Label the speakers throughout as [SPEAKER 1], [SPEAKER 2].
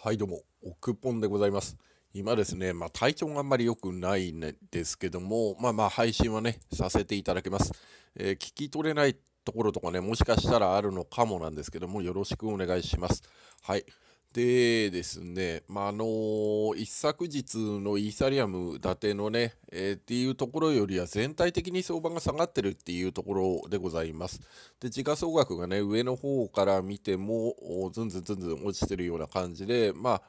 [SPEAKER 1] はいどうも、オクポンでございます。今ですね、まあ、体調があんまり良くないんですけども、まあまあ配信はね、させていただきます。えー、聞き取れないところとかね、もしかしたらあるのかもなんですけども、よろしくお願いします。はい。でですね、まあ、のー、一昨日のイーサリアム建てのね、えー、っていうところよりは全体的に相場が下がってるっていうところでございます。で、時価総額がね、上の方から見ても、ずんずんずんずん落ちてるような感じで、まあ、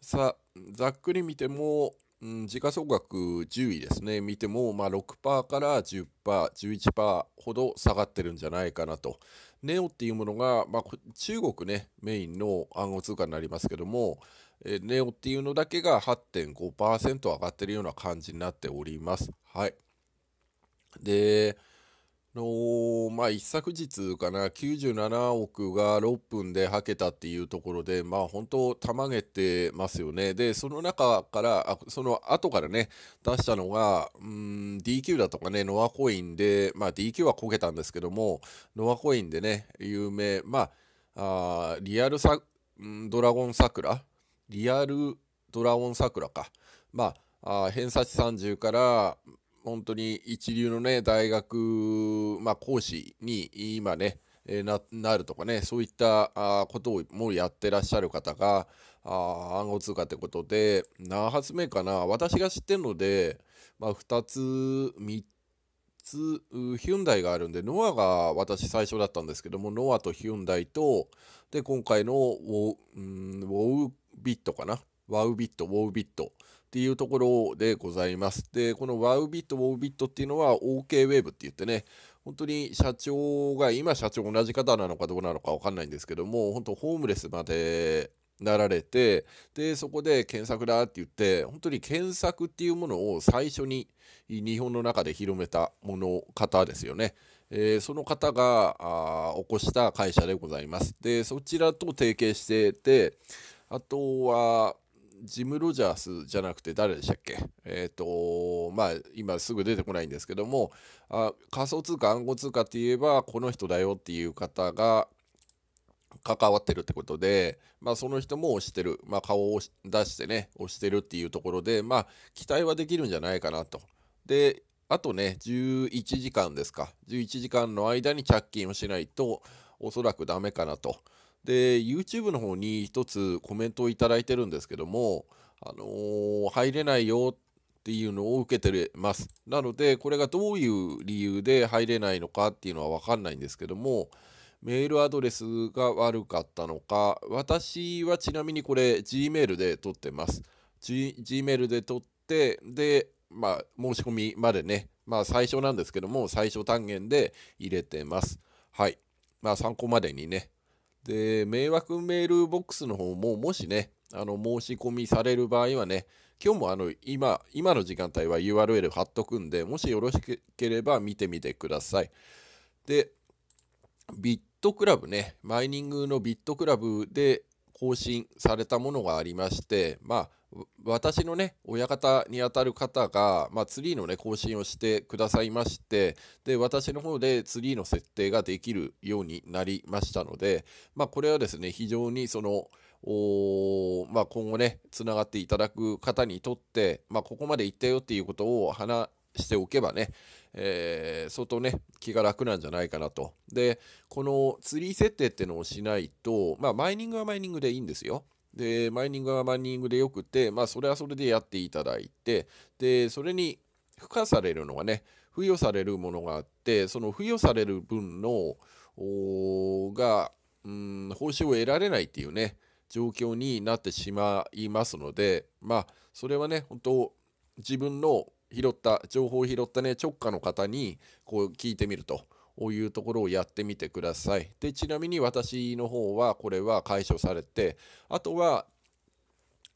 [SPEAKER 1] さ、ざっくり見ても、うん、時価総額10位ですね、見ても、まあ、6%から10%、11%ほど下がってるんじゃないかなと。ネオっていうものが、まあ、中国ね、メインの暗号通貨になりますけども、えネオっていうのだけが8.5%上がってるような感じになっております。はい。で、のまあ一昨日かな97億が6分ではけたっていうところでまあ本当たまげてますよねでその中からその後からね出したのがうん DQ だとかねノアコインでまあ DQ はこけたんですけどもノアコインでね有名まあリアルサドラゴン桜リアルドラゴン桜かまああ偏差値30から本当に一流のね、大学、まあ、講師に今ね、えななるとかね、そういったあことをもうやってらっしゃる方が、あ暗号通貨ってことで、何発目かな、私が知ってるので、まあ、2つ、3つ、ヒュンダイがあるんで、ノアが私最初だったんですけども、ノアとヒュンダイと、で、今回のウォうん、ウォウビットかな、ワウビット、ウォウビット。っていうところでございます。で、このワウビット、ウォウビットっていうのは o k ウェーブって言ってね、本当に社長が、今社長同じ方なのかどうなのかわかんないんですけども、本当ホームレスまでなられて、で、そこで検索だって言って、本当に検索っていうものを最初に日本の中で広めたもの、方ですよね。えー、その方があ起こした会社でございます。で、そちらと提携してて、あとは、ジム・ロジャースじゃなくて誰でしたっけえっ、ー、と、まあ、今すぐ出てこないんですけども、あ仮想通貨、暗号通貨って言えば、この人だよっていう方が、関わってるってことで、まあ、その人も押してる、まあ、顔を出してね、押してるっていうところで、まあ、期待はできるんじゃないかなと。で、あとね、11時間ですか、11時間の間に着金をしないと、おそらくダメかなと。で YouTube の方に一つコメントを頂いてるんですけども、あのー、入れないよっていうのを受けてます。なのでこれがどういう理由で入れないのかっていうのは分かんないんですけどもメールアドレスが悪かったのか私はちなみにこれ Gmail で撮ってます。G、m a i l で撮ってでまあ申し込みまでねまあ最初なんですけども最初単元で入れてます。はい。まあ参考までにねで、迷惑メールボックスの方も、もしね、あの、申し込みされる場合はね、今日もあの、今、今の時間帯は URL 貼っとくんで、もしよろしければ見てみてください。で、ビットクラブね、マイニングのビットクラブで、更新されたものがありまして、まあ、私のね、親方にあたる方が、まあ、ツリーのね、更新をしてくださいまして、で、私の方でツリーの設定ができるようになりましたので、まあ、これはですね、非常にその、おまあ、今後ね、つながっていただく方にとって、まあ、ここまで行ったよっていうことを話しておけばね、えー、相当ね、気が楽なんじゃないかなと。で、この釣り設定ってのをしないと、まあ、マイニングはマイニングでいいんですよ。で、マイニングはマイニングでよくて、まあ、それはそれでやっていただいて、で、それに付加されるのがね、付与されるものがあって、その付与される分の、が、うん、報酬を得られないっていうね、状況になってしまいますので、まあ、それはね、本当自分の拾った情報を拾ったね直下の方にこう聞いてみると。いうところをやってみてください。でちなみに私の方はこれは解消されてあとは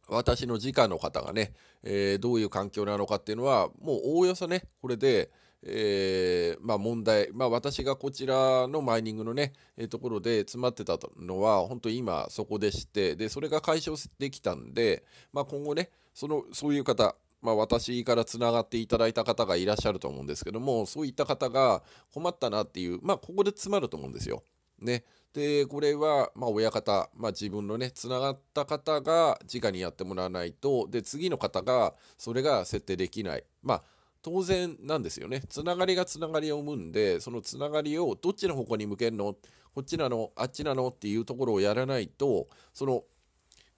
[SPEAKER 1] 私の回の方がね、えー、どういう環境なのかっていうのはもうおおよそねこれで、えー、まあ、問題、まあ、私がこちらのマイニングのね、えー、ところで詰まってたのは本当今そこでしてでそれが解消できたんで、まあ、今後ねそのそういう方まあ、私からつながっていただいた方がいらっしゃると思うんですけどもそういった方が困ったなっていうまあここで詰まると思うんですよ。ね、でこれはまあ親方、まあ、自分のねつながった方が直にやってもらわないとで次の方がそれが設定できないまあ当然なんですよねつながりがつながりを生むんでそのつながりをどっちの方向に向けるのこっちなのあっちなのっていうところをやらないとその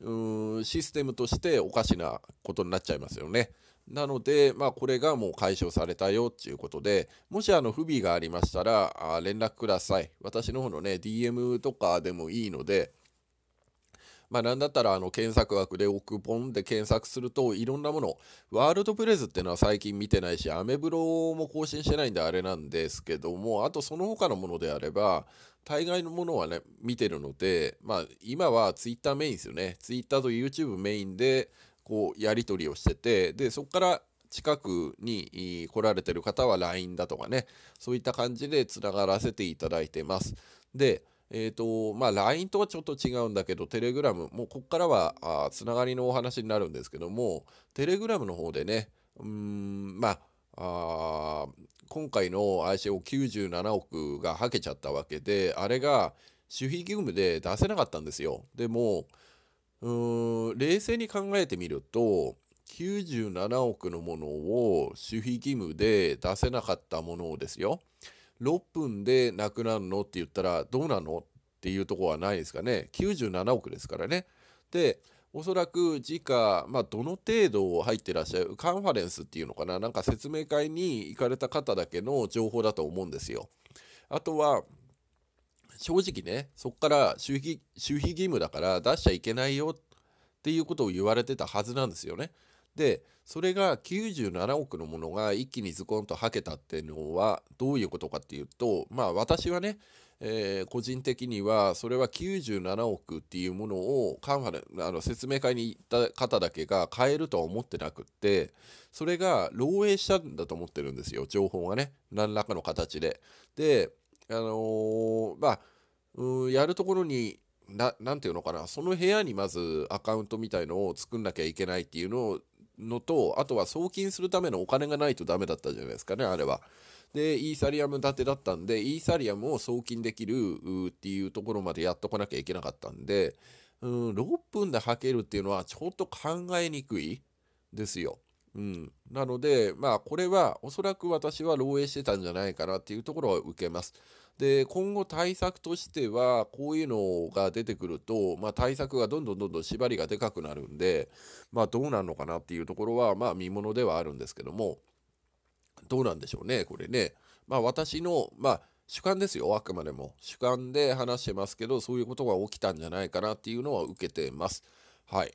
[SPEAKER 1] うんシステムとしておかしなことになっちゃいますよね。なので、まあ、これがもう解消されたよっていうことで、もしあの不備がありましたら、あ連絡ください。私の方のね、DM とかでもいいので、まあ、なんだったらあの検索枠で奥ポンで検索するといろんなもの、ワールドプレスっていうのは最近見てないし、アメブロも更新してないんであれなんですけども、あとその他のものであれば、大概のものはね、見てるので、まあ、今はツイッターメインですよね。ツイッターと YouTube メインで、こう、やり取りをしてて、で、そこから近くに来られてる方は LINE だとかね、そういった感じでつながらせていただいてます。で、えっ、ー、と、まあ、LINE とはちょっと違うんだけど、Telegram、もうここからは、つながりのお話になるんですけども、Telegram の方でね、うーん、まあ、あ今回の ICO97 億がはけちゃったわけであれが守秘義務で出せなかったんですよでもうん冷静に考えてみると97億のものを守秘義務で出せなかったものをですよ6分でなくなるのって言ったらどうなのっていうとこはないですかね97億ですからねでおそらく時価、まあ、どの程度入ってらっしゃる、カンファレンスっていうのかな、なんか説明会に行かれた方だけの情報だと思うんですよ。あとは、正直ね、そこから周費義務だから出しちゃいけないよっていうことを言われてたはずなんですよね。で、それが97億のものが一気にズコンとはけたっていうのはどういうことかっていうと、まあ私はね、えー、個人的にはそれは97億っていうものをカンファレあの説明会に行った方だけが買えるとは思ってなくってそれが漏洩したんだと思ってるんですよ情報がね何らかの形で。であのー、まあうんやるところになんていうのかなその部屋にまずアカウントみたいのを作んなきゃいけないっていうのをのとあとは送金するためのお金がないとダメだったじゃないですかねあれは。で、イーサリアム建てだったんで、イーサリアムを送金できるっていうところまでやっとかなきゃいけなかったんで、うん、6分で履けるっていうのはちょっと考えにくいですよ。うん、なので、まあ、これはおそらく私は漏洩してたんじゃないかなっていうところは受けます。で、今後対策としては、こういうのが出てくると、まあ、対策がどんどんどんどん縛りがでかくなるんで、まあ、どうなるのかなっていうところは、まあ、見ものではあるんですけども、どうなんでしょうね、これね。まあ私の、まあ主観ですよ、あくまでも。主観で話してますけど、そういうことが起きたんじゃないかなっていうのは受けてます。はい。っ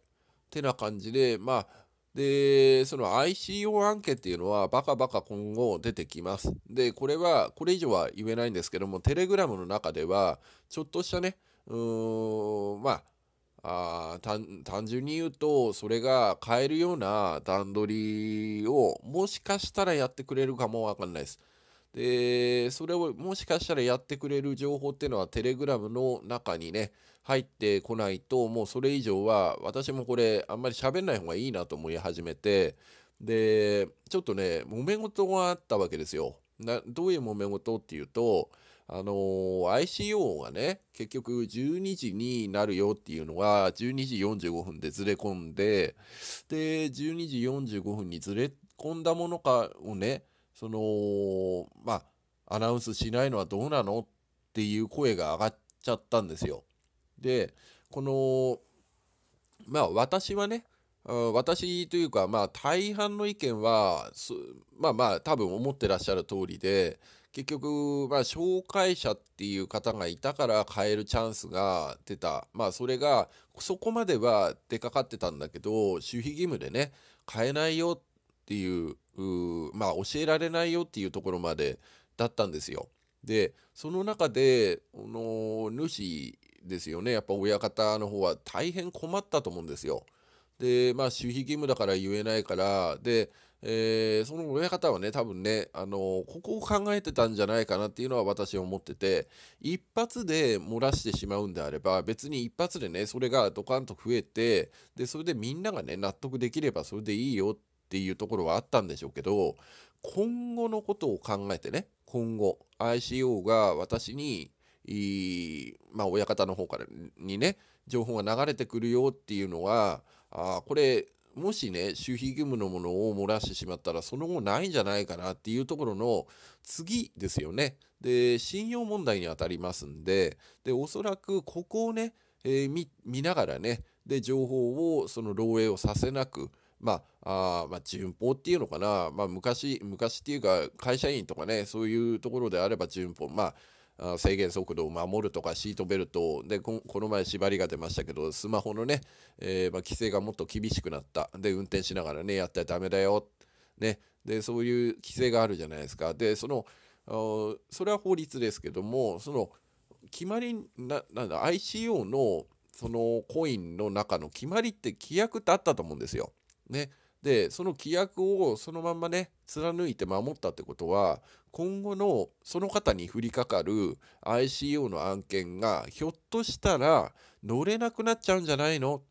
[SPEAKER 1] てな感じで、まあ、で、その ICO 案件っていうのはバカバカ今後出てきます。で、これは、これ以上は言えないんですけども、テレグラムの中では、ちょっとしたね、うーん、まあ、あ単純に言うとそれが買えるような段取りをもしかしたらやってくれるかもわかんないです。でそれをもしかしたらやってくれる情報っていうのはテレグラムの中にね入ってこないともうそれ以上は私もこれあんまり喋んない方がいいなと思い始めてでちょっとね揉め事があったわけですよ。などういう揉め事っていうと、あのー、ICO がね結局12時になるよっていうのが12時45分でずれ込んでで12時45分にずれ込んだものかをねそのまあアナウンスしないのはどうなのっていう声が上がっちゃったんですよ。でこのまあ私はね私というか、まあ、大半の意見はまあまあ多分思ってらっしゃる通りで結局、まあ、紹介者っていう方がいたから変えるチャンスが出た、まあ、それがそこまでは出かかってたんだけど守秘義務でね変えないよっていうまあ教えられないよっていうところまでだったんですよ。でその中での主ですよねやっぱ親方の方は大変困ったと思うんですよ。で、まあ、守秘義務だから言えないから、で、えー、その親方はね、多分ね、あのここを考えてたんじゃないかなっていうのは私は思ってて、一発で漏らしてしまうんであれば、別に一発でね、それがドカンと増えて、で、それでみんながね、納得できればそれでいいよっていうところはあったんでしょうけど、今後のことを考えてね、今後、ICO が私に、いまあ、親方の方からにね、情報が流れてくるよっていうのは、あこれ、もしね、守秘義務のものを漏らしてしまったら、その後ないんじゃないかなっていうところの次ですよね。で、信用問題にあたりますんで、で、おそらくここをね、えー、見ながらね、で、情報をその漏洩をさせなく、まあ、あまあ、順法っていうのかな、まあ、昔、昔っていうか、会社員とかね、そういうところであれば順法、まあ、制限速度を守るとかシートベルトでこの前縛りが出ましたけどスマホのね、えー、まあ、規制がもっと厳しくなったで運転しながらねやったらダメだよ、ね、でそういう規制があるじゃないですかでそのそれは法律ですけどもその決まりななんだ ICO のそのコインの中の決まりって規約ってあったと思うんですよ。ね、でその規約をそのまんまね貫いて守ったってことは今後のその方に降りかかる ICO の案件がひょっとしたら乗れなくなっちゃうんじゃないのっ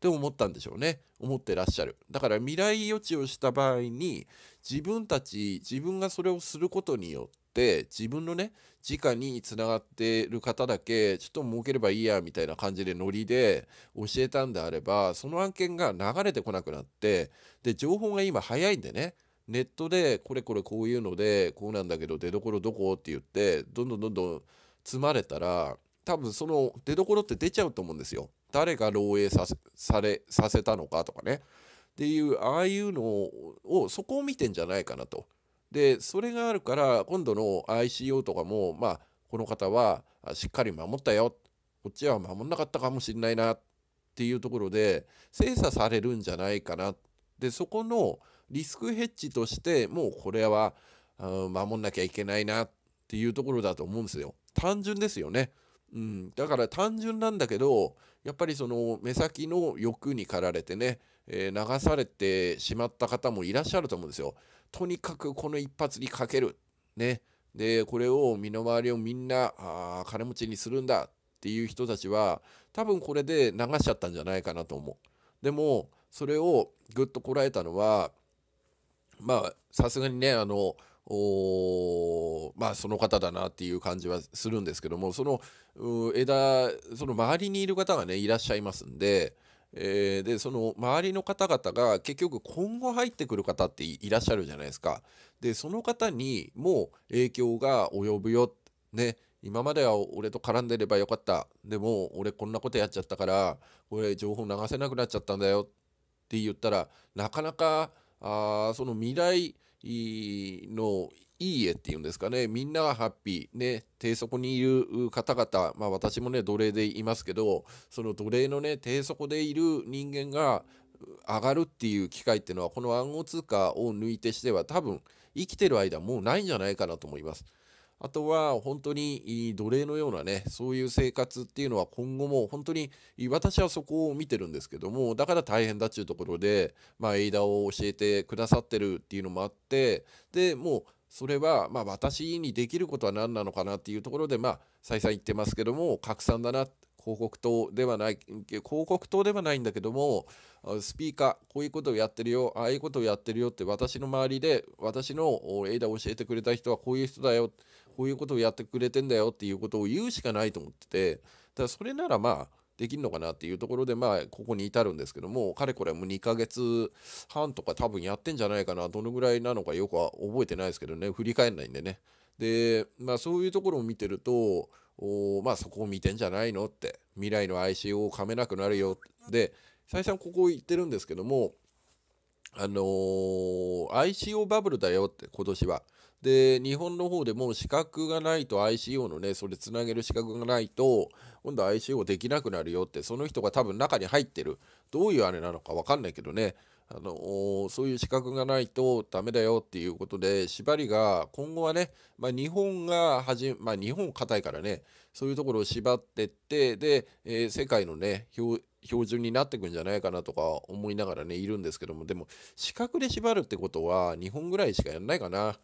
[SPEAKER 1] て思ったんでしょうね思ってらっしゃるだから未来予知をした場合に自分たち自分がそれをすることによっって自分のね直につながってる方だけちょっと儲ければいいやみたいな感じでノリで教えたんであればその案件が流れてこなくなってで情報が今早いんでねネットでこれこれこういうのでこうなんだけど出どころどこって言ってどんどんどんどん積まれたら多分その出どころって出ちゃうと思うんですよ。誰が漏洩させされさせたのかとかね。っていうああいうのをそこを見てんじゃないかなと。でそれがあるから今度の ICO とかもまあこの方はしっかり守ったよこっちは守んなかったかもしれないなっていうところで精査されるんじゃないかなでそこのリスクヘッジとしてもうこれは守んなきゃいけないなっていうところだと思うんですよ単純ですよね、うん、だから単純なんだけどやっぱりその目先の欲に駆られてね、え流されてしまった方もいらっしゃると思うんですよとにかくこの一発にかける。ね。で、これを身の回りをみんなあ金持ちにするんだっていう人たちは多分これで流しちゃったんじゃないかなと思う。でもそれをぐっとこらえたのはまあさすがにねあのおまあその方だなっていう感じはするんですけどもその枝その周りにいる方がねいらっしゃいますんで。えー、でその周りの方々が結局今後入ってくる方っていらっしゃるじゃないですかでその方にも影響が及ぶよね今までは俺と絡んでればよかったでも俺こんなことやっちゃったからこれ情報流せなくなっちゃったんだよって言ったらなかなかあその未来のいい家っていうんですかね、みんながハッピー、ね、低底にいる方々、まあ私もね、奴隷でいますけど、その奴隷のね、低底でいる人間が上がるっていう機会っていうのは、この暗号通貨を抜いてしては多分生きてる間もうないんじゃないかなと思います。あとは本当に奴隷のようなね、そういう生活っていうのは今後も本当に私はそこを見てるんですけども、だから大変だっていうところで、まあ、エイダを教えてくださってるっていうのもあって、で、もうそれはまあ私にできることは何なのかなっていうところでまあ再三言ってますけども拡散だな広告塔ではない広告塔ではないんだけどもスピーカーこういうことをやってるよああいうことをやってるよって私の周りで私の枝を教えてくれた人はこういう人だよこういうことをやってくれてんだよっていうことを言うしかないと思っててだそれならまあできるのかなっていうところで、まあ、ここに至るんですけども、かれこれもう2ヶ月半とか多分やってんじゃないかな、どのぐらいなのかよくは覚えてないですけどね、振り返んないんでね。で、まあ、そういうところを見てると、おまあ、そこを見てんじゃないのって、未来の ICO を噛めなくなるよ。で、最初はここ言ってるんですけども、あのー、ICO バブルだよって、今年は。で、日本の方でもう資格がないと ICO のね、それつなげる資格がないと、今度 ICO できなくなるよって、その人が多分中に入ってる。どういうあれなのかわかんないけどね、あのそういう資格がないとダメだよっていうことで、縛りが今後はね、まあ、日本がはじ、まあ、日本硬いからね、そういうところを縛ってって、で、えー、世界のね、標標準になってくんじゃないかなとか思いながらね、いるんですけども、でも、資格で縛るってことは、日本ぐらいしかやんないかな。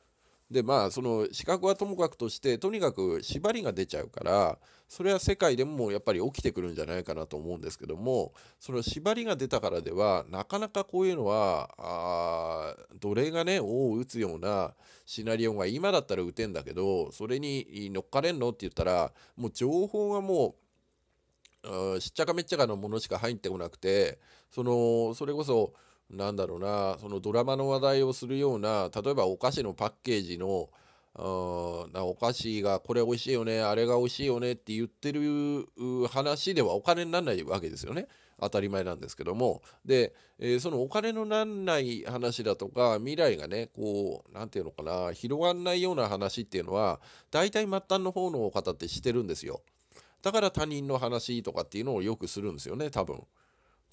[SPEAKER 1] でまあその資格はともかくとしてとにかく縛りが出ちゃうからそれは世界でもやっぱり起きてくるんじゃないかなと思うんですけどもその縛りが出たからではなかなかこういうのはあ奴隷がね王を打つようなシナリオが今だったら打てんだけどそれに乗っかれんのって言ったらもう情報がもうしっちゃかめっちゃかのものしか入ってこなくてそのそれこそなんだろうなそのドラマの話題をするような例えばお菓子のパッケージのなお菓子がこれ美味しいよねあれが美味しいよねって言ってる話ではお金にならないわけですよね当たり前なんですけどもで、えー、そのお金のなんない話だとか未来がねこう何て言うのかな広がんないような話っていうのは大体末端の方の方ってしてるんですよだから他人の話とかっていうのをよくするんですよね多分。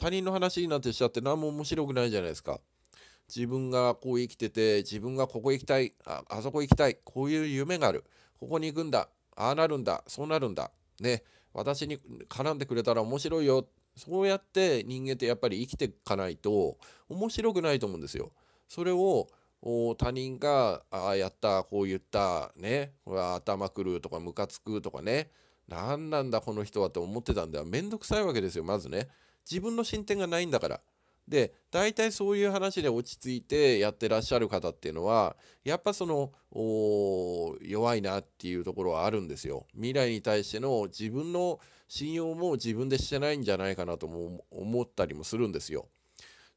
[SPEAKER 1] 他人の話になってしちゃって何も面白くないじゃないですか。自分がこう生きてて、自分がここ行きたい、ああそこ行きたい、こういう夢がある、ここに行くんだ、ああなるんだ、そうなるんだ、ね、私に絡んでくれたら面白いよ、そうやって人間ってやっぱり生きていかないと面白くないと思うんですよ。それを他人が「ああやったこう言ったねこれは頭くる」とか「ムカつく」とかね何なんだこの人はって思ってたんでは面倒くさいわけですよまずね。自分の進展がないんだから。で大体そういう話で落ち着いてやってらっしゃる方っていうのはやっぱその弱いなっていうところはあるんですよ。未来に対しての自分の信用も自分でしてないんじゃないかなとも思ったりもするんですよ。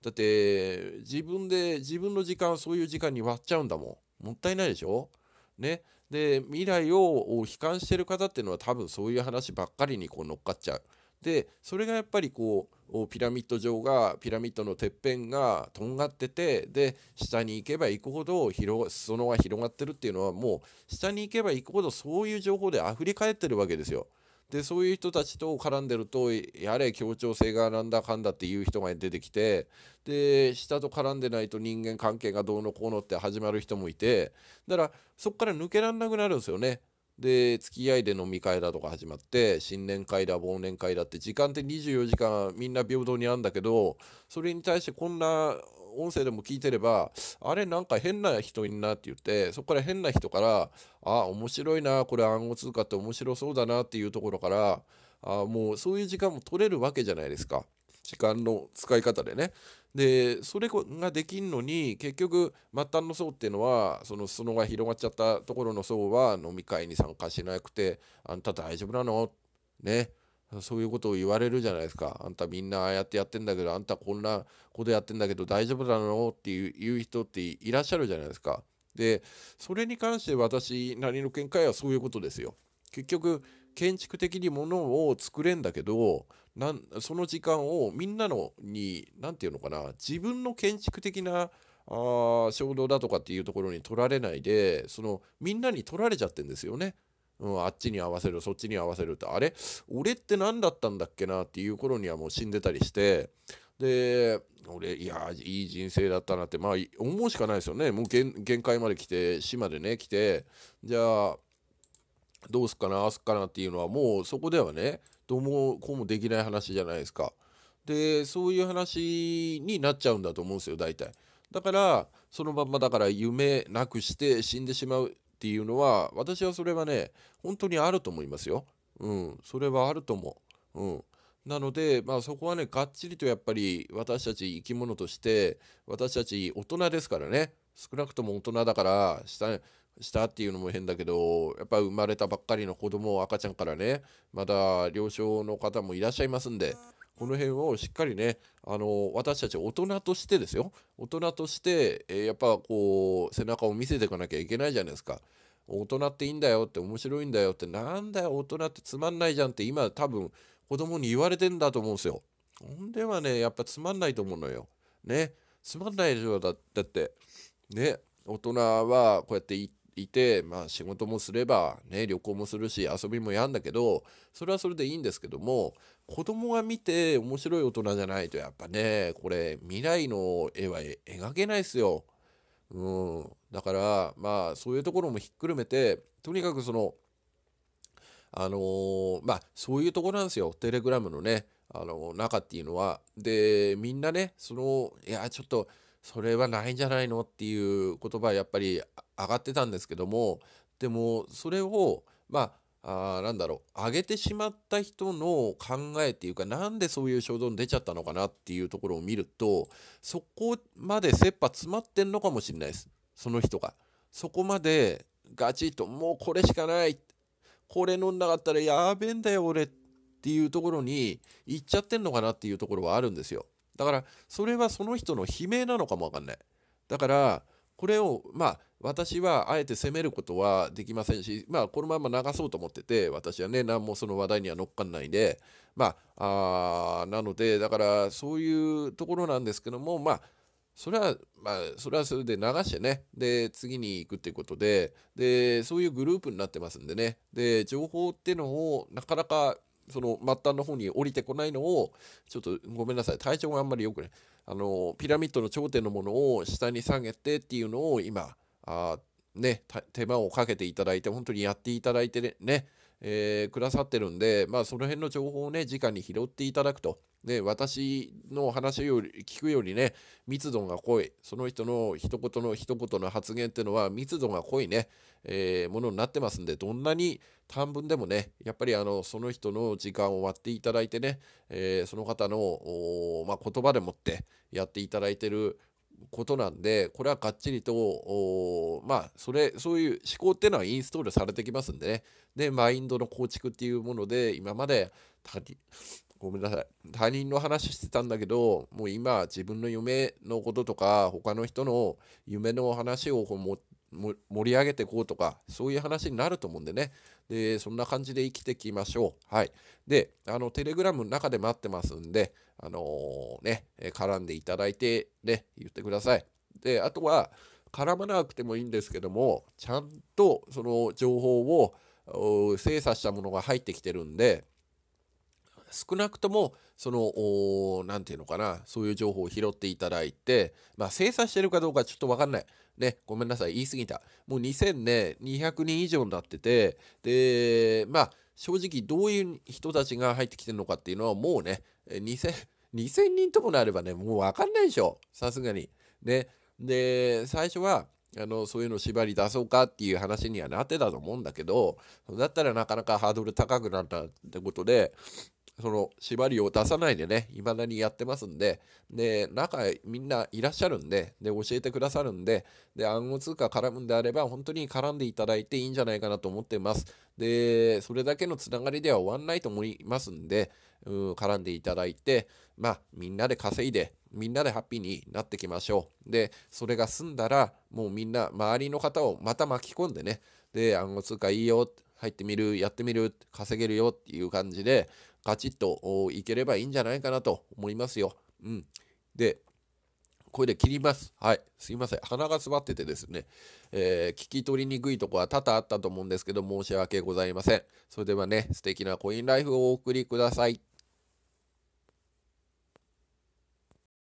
[SPEAKER 1] だって自分で自分の時間そういう時間に割っちゃうんだもん。もったいないでしょね。で未来を悲観してる方っていうのは多分そういう話ばっかりにこう乗っかっちゃう。でそれがやっぱりこうピラミッド状がピラミッドのてっぺんがとんがっててで下に行けば行くほど広裾野が広がってるっていうのはもう下に行けば行くほどそういう情報であふれ返ってるわけですよ。でそういう人たちと絡んでるとやれ協調性がなんだかんだっていう人が出てきてで下と絡んでないと人間関係がどうのこうのって始まる人もいてだからそこから抜けられなくなるんですよね。で付き合いで飲み会だとか始まって新年会だ忘年会だって時間って24時間みんな平等にあるんだけどそれに対してこんな音声でも聞いてればあれなんか変な人いんなって言ってそこから変な人からあ面白いなこれ暗号通貨って面白そうだなっていうところからあもうそういう時間も取れるわけじゃないですか。時間の使い方でね。でそれができんのに結局末端の層っていうのはその裾野が広がっちゃったところの層は飲み会に参加しなくて「あんた大丈夫なの?」ねそういうことを言われるじゃないですか「あんたみんなああやってやってんだけどあんたこんなことやってんだけど大丈夫なの?」っていう人っていらっしゃるじゃないですか。でそれに関して私なりの見解はそういうことですよ。結局建築的にものを作れんだけどなんその時間をみんなのに何て言うのかな自分の建築的なあ衝動だとかっていうところに取られないでそのみんなに取られちゃってんですよね。うん、あっちに合わせるそっちに合わせるってあれ俺って何だったんだっけなっていう頃にはもう死んでたりしてで俺いやいい人生だったなってまあ思うしかないですよねもう限界まで来て島でね来てじゃあどうすっかなああすっかなっていうのはもうそこではねどうもこうもできない話じゃないですか。でそういう話になっちゃうんだと思うんですよ大体。だからそのままだから夢なくして死んでしまうっていうのは私はそれはね本当にあると思いますよ。うん、それはあると思う。うん、なので、まあ、そこはねがっちりとやっぱり私たち生き物として私たち大人ですからね少なくとも大人だからしたっていうのも変だけどやっぱ生まれたばっかりの子供を赤ちゃんからねまだ了承の方もいらっしゃいますんでこの辺をしっかりねあの私たち大人としてですよ大人として、えー、やっぱこう背中を見せていかなきゃいけないじゃないですか。大人っていいんだよって面白いんだよってなんだよ大人ってつまんないじゃんって今多分子供に言われてんだと思うんですよ。ほんではねやっぱつまんないと思うのよ。ねつまんないでしょだってね大人はこうやって言っていて、まあ、仕事もすれば、ね、旅行もするし遊びもやんだけどそれはそれでいいんですけども子供が見て面白い大人じゃないとやっぱねこれ未来の絵は描けないですよ。うん、だからまあそういうところもひっくるめてとにかくそのあのー、まあそういうところなんですよテレグラムのねあの中っていうのは。でみんなねそのいやちょっとそれはないんじゃないのっていう言葉はやっぱり上がってたんですけどもでもそれをまあ何なんだろう上げてしまった人の考えっていうかなんでそういう衝動に出ちゃったのかなっていうところを見るとそこまで切羽詰まってんのかもしれないですその人が。そこまでガチッともうこれしかないこれ飲んなかったらやべえんだよ俺っていうところに行っちゃってんのかなっていうところはあるんですよ。だからそれはその人の悲鳴なのかもわかんない。だからこれをまあ私はあえて責めることはできませんしまあこのまま流そうと思ってて私はね何もその話題には乗っかんないでまああなのでだからそういうところなんですけどもまあそれはまあそれはそれで流してねで次に行くっていうことででそういうグループになってますんでねで情報っていうのをなかなかその末端の方に降りてこないのをちょっとごめんなさい体調があんまり良くないあのピラミッドの頂点のものを下に下げてっていうのを今あね手間をかけていただいて本当にやっていただいてねえー、くださってるんで、まあ、その辺の情報をね、直に拾っていただくと。で、私の話より聞くよりね、密度が濃い。その人の一言の一言の発言っていうのは密度が濃いね、えー、ものになってますんで、どんなに短文でもね、やっぱりあの、その人の時間を割っていただいてね、えー、その方の、まあ、言葉でもってやっていただいてることなんでこれはがっちりとまあそれそういう思考っていうのはインストールされてきますんでねでマインドの構築っていうもので今まで他人ごめんなさい他人の話してたんだけどもう今自分の夢のこととか他の人の夢の話をこう盛り上げていこうとかそういう話になると思うんでねでそんな感じで生きていきましょうはいであのテレグラムの中で待ってますんであのー、ね、絡んでいただいて、ね、言ってください。で、あとは、絡まなくてもいいんですけども、ちゃんとその情報を精査したものが入ってきてるんで、少なくともその何て言うのかなそういう情報を拾っていただいてまあ精査してるかどうかちょっと分かんないねごめんなさい言い過ぎたもう2200人以上になっててでまあ正直どういう人たちが入ってきてるのかっていうのはもうね 2000, 2000人ともなればね、もうわかんないでしょ。さすがに。ね。で、最初は、あのそういうの縛り出そうかっていう話にはなってたと思うんだけどだったらなかなかハードル高くなったってことでその縛りを出さないでね、未だにやってますんで、で、中みんないらっしゃるんで、で、教えてくださるんで、で、暗号通貨絡むんであれば、本当に絡んでいただいていいんじゃないかなと思ってます。で、それだけのつながりでは終わんないと思いますんで、うん、絡んでいただいて、まあ、みんなで稼いで、みんなでハッピーになっていきましょう。で、それが済んだら、もうみんな周りの方をまた巻き込んでね、で、暗号通貨いいよ、入ってみる、やってみる、稼げるよっていう感じで、カチッといければいいんじゃないかなと思いますよ。うん。で、これで切ります。はい。すいません。鼻が詰まっててですね、えー、聞き取りにくいとこは多々あったと思うんですけど、申し訳ございません。それではね、素敵なコインライフをお送りください。